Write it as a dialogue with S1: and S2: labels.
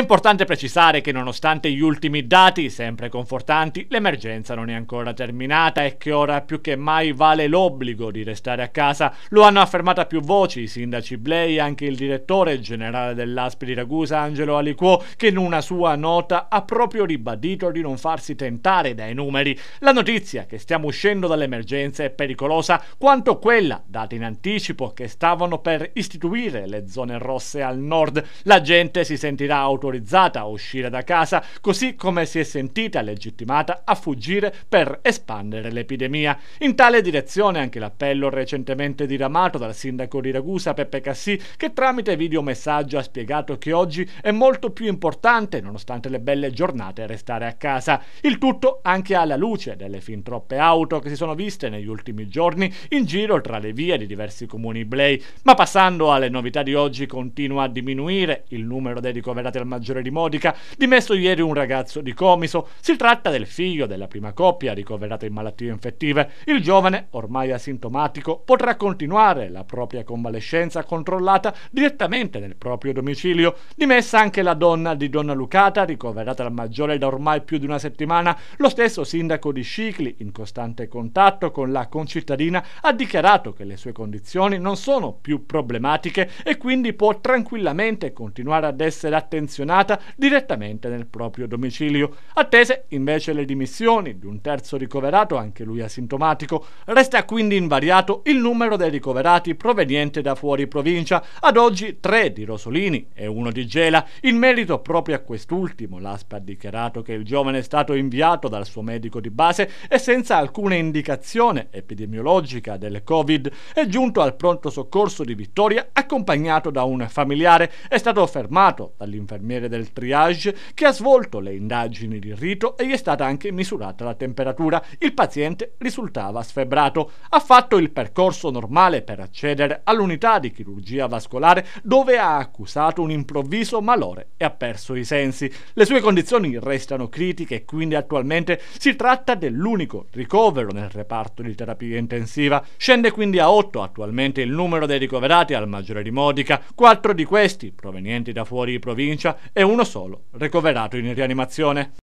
S1: importante precisare che nonostante gli ultimi dati, sempre confortanti, l'emergenza non è ancora terminata e che ora più che mai vale l'obbligo di restare a casa. Lo hanno affermato a più voci i sindaci Blei e anche il direttore generale dell'ASP di Ragusa, Angelo Aliquò, che in una sua nota ha proprio ribadito di non farsi tentare dai numeri. La notizia che stiamo uscendo dall'emergenza è pericolosa quanto quella, data in anticipo, che stavano per istituire le zone rosse al nord. La gente si sentirà autorizzata terrorizzata a uscire da casa, così come si è sentita legittimata a fuggire per espandere l'epidemia. In tale direzione anche l'appello recentemente diramato dal sindaco di Ragusa Peppe Cassì, che tramite videomessaggio ha spiegato che oggi è molto più importante, nonostante le belle giornate, restare a casa. Il tutto anche alla luce delle fin troppe auto che si sono viste negli ultimi giorni in giro tra le vie di diversi comuni blei. Ma passando alle novità di oggi, continua a diminuire il numero dei ricoverati al maggiore Maggiore di Modica, dimesso ieri un ragazzo di Comiso. Si tratta del figlio della prima coppia ricoverata in malattie infettive. Il giovane, ormai asintomatico, potrà continuare la propria convalescenza controllata direttamente nel proprio domicilio. Dimessa anche la donna di Donna Lucata, ricoverata al Maggiore da ormai più di una settimana. Lo stesso sindaco di Scicli, in costante contatto con la concittadina, ha dichiarato che le sue condizioni non sono più problematiche e quindi può tranquillamente continuare ad essere attenzionato selezionata direttamente nel proprio domicilio. Attese invece le dimissioni di un terzo ricoverato, anche lui asintomatico. Resta quindi invariato il numero dei ricoverati provenienti da fuori provincia, ad oggi tre di Rosolini e uno di Gela. In merito proprio a quest'ultimo, l'ASPA ha dichiarato che il giovane è stato inviato dal suo medico di base e senza alcuna indicazione epidemiologica del Covid è giunto al pronto soccorso di Vittoria accompagnato da un familiare. È stato fermato dall'infermiere infermiere del triage, che ha svolto le indagini di rito e gli è stata anche misurata la temperatura. Il paziente risultava sfebbrato. Ha fatto il percorso normale per accedere all'unità di chirurgia vascolare dove ha accusato un improvviso malore e ha perso i sensi. Le sue condizioni restano critiche e quindi attualmente si tratta dell'unico ricovero nel reparto di terapia intensiva. Scende quindi a 8 attualmente il numero dei ricoverati al maggiore di Modica. Quattro di questi, provenienti da fuori provincia, e uno solo ricoverato in rianimazione.